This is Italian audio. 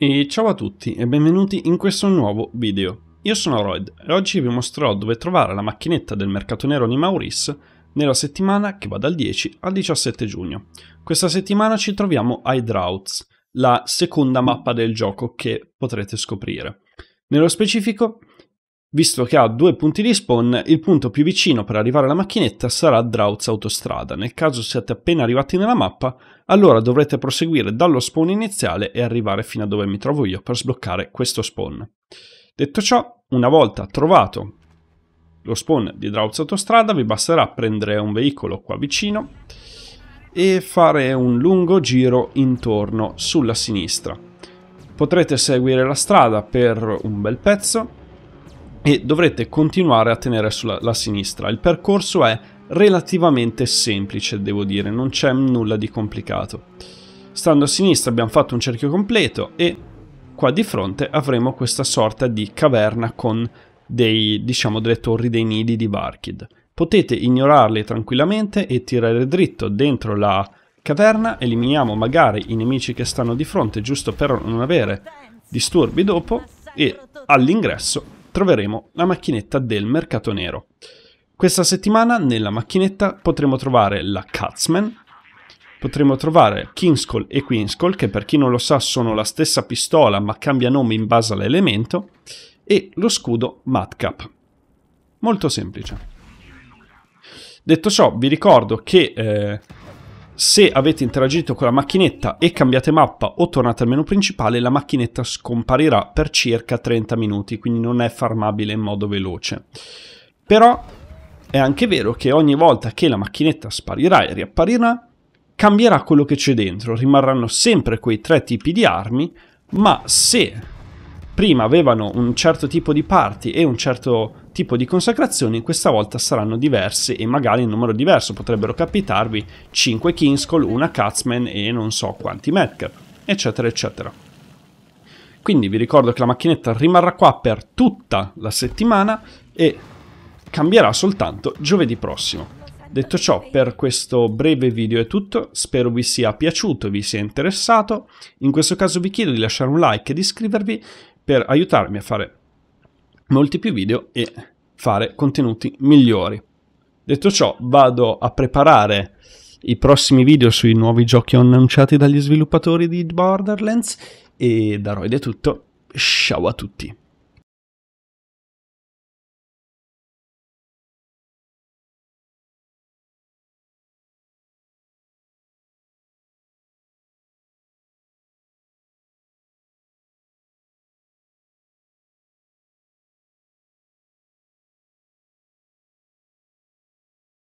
E ciao a tutti e benvenuti in questo nuovo video. Io sono Royd e oggi vi mostrerò dove trovare la macchinetta del mercato nero di Maurice nella settimana che va dal 10 al 17 giugno. Questa settimana ci troviamo ai Droughts, la seconda mappa del gioco che potrete scoprire. Nello specifico Visto che ha due punti di spawn, il punto più vicino per arrivare alla macchinetta sarà Drauz Autostrada. Nel caso siate appena arrivati nella mappa, allora dovrete proseguire dallo spawn iniziale e arrivare fino a dove mi trovo io per sbloccare questo spawn. Detto ciò, una volta trovato lo spawn di Drauz Autostrada, vi basterà prendere un veicolo qua vicino e fare un lungo giro intorno sulla sinistra. Potrete seguire la strada per un bel pezzo e dovrete continuare a tenere sulla sinistra. Il percorso è relativamente semplice, devo dire, non c'è nulla di complicato. Stando a sinistra abbiamo fatto un cerchio completo e qua di fronte avremo questa sorta di caverna con dei, diciamo, delle torri dei nidi di Barkid. Potete ignorarli tranquillamente e tirare dritto dentro la caverna, eliminiamo magari i nemici che stanno di fronte giusto per non avere disturbi dopo e all'ingresso troveremo la macchinetta del mercato nero. Questa settimana nella macchinetta potremo trovare la Cutsman, potremo trovare King's Call e Queen's Call, che per chi non lo sa sono la stessa pistola ma cambia nome in base all'elemento, e lo scudo Madcap. Molto semplice. Detto ciò, vi ricordo che eh, se avete interagito con la macchinetta e cambiate mappa o tornate al menu principale, la macchinetta scomparirà per circa 30 minuti, quindi non è farmabile in modo veloce. Però è anche vero che ogni volta che la macchinetta sparirà e riapparirà, cambierà quello che c'è dentro, rimarranno sempre quei tre tipi di armi, ma se prima avevano un certo tipo di parti e un certo tipo di consacrazioni, questa volta saranno diverse e magari in numero diverso, potrebbero capitarvi 5 Kingskull, una Catsman e non so quanti Metcalf, eccetera eccetera. Quindi vi ricordo che la macchinetta rimarrà qua per tutta la settimana e cambierà soltanto giovedì prossimo. Detto ciò, per questo breve video è tutto, spero vi sia piaciuto, vi sia interessato, in questo caso vi chiedo di lasciare un like e di iscrivervi, per aiutarmi a fare molti più video e fare contenuti migliori. Detto ciò, vado a preparare i prossimi video sui nuovi giochi annunciati dagli sviluppatori di Borderlands e da Roid è tutto. Ciao a tutti!